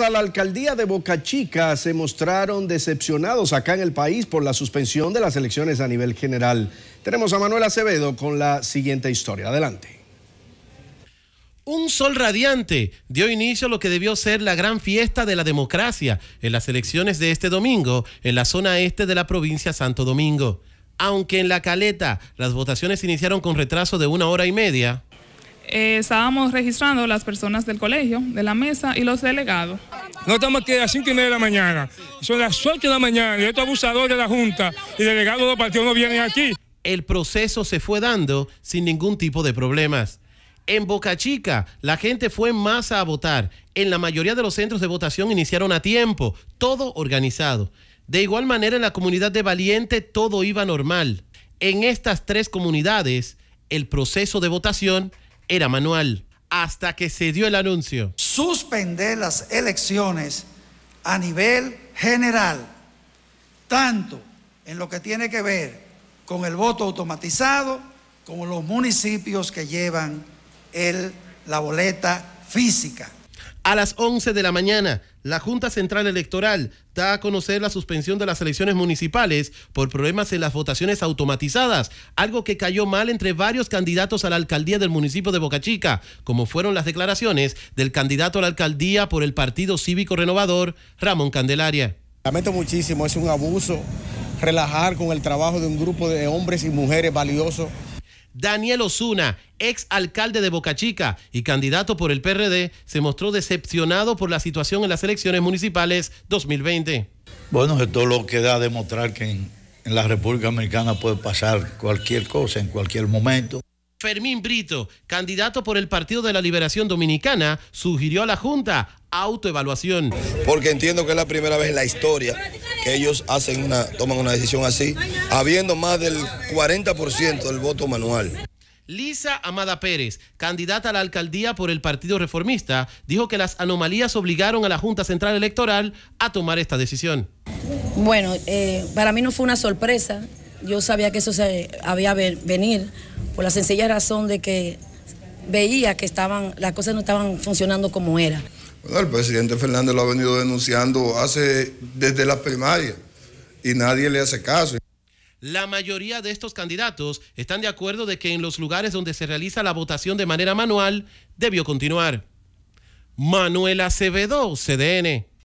a la alcaldía de Boca Chica se mostraron decepcionados acá en el país por la suspensión de las elecciones a nivel general. Tenemos a Manuel Acevedo con la siguiente historia. Adelante. Un sol radiante dio inicio a lo que debió ser la gran fiesta de la democracia en las elecciones de este domingo en la zona este de la provincia Santo Domingo. Aunque en la caleta las votaciones iniciaron con retraso de una hora y media, eh, estábamos registrando las personas del colegio, de la mesa y los delegados. No estamos aquí a las 5 y media de la mañana, son las 8 de la mañana y estos abusadores de la Junta y delegados de los partidos no vienen aquí. El proceso se fue dando sin ningún tipo de problemas. En Boca Chica, la gente fue en masa a votar. En la mayoría de los centros de votación iniciaron a tiempo, todo organizado. De igual manera, en la comunidad de Valiente todo iba normal. En estas tres comunidades, el proceso de votación era manual hasta que se dio el anuncio. Suspender las elecciones a nivel general, tanto en lo que tiene que ver con el voto automatizado como los municipios que llevan el, la boleta física. A las 11 de la mañana, la Junta Central Electoral da a conocer la suspensión de las elecciones municipales por problemas en las votaciones automatizadas, algo que cayó mal entre varios candidatos a la alcaldía del municipio de Boca Chica, como fueron las declaraciones del candidato a la alcaldía por el Partido Cívico Renovador, Ramón Candelaria. Lamento muchísimo, es un abuso relajar con el trabajo de un grupo de hombres y mujeres valiosos Daniel Osuna, ex alcalde de Boca Chica y candidato por el PRD, se mostró decepcionado por la situación en las elecciones municipales 2020. Bueno, esto lo que da a demostrar que en, en la República Americana puede pasar cualquier cosa en cualquier momento. Fermín Brito, candidato por el Partido de la Liberación Dominicana, sugirió a la Junta autoevaluación. Porque entiendo que es la primera vez en la historia ellos hacen una, toman una decisión así, habiendo más del 40% del voto manual. Lisa Amada Pérez, candidata a la alcaldía por el Partido Reformista, dijo que las anomalías obligaron a la Junta Central Electoral a tomar esta decisión. Bueno, eh, para mí no fue una sorpresa. Yo sabía que eso se había venir por la sencilla razón de que veía que estaban, las cosas no estaban funcionando como era el presidente Fernández lo ha venido denunciando hace, desde la primaria y nadie le hace caso. La mayoría de estos candidatos están de acuerdo de que en los lugares donde se realiza la votación de manera manual debió continuar. Manuel Acevedo, CDN.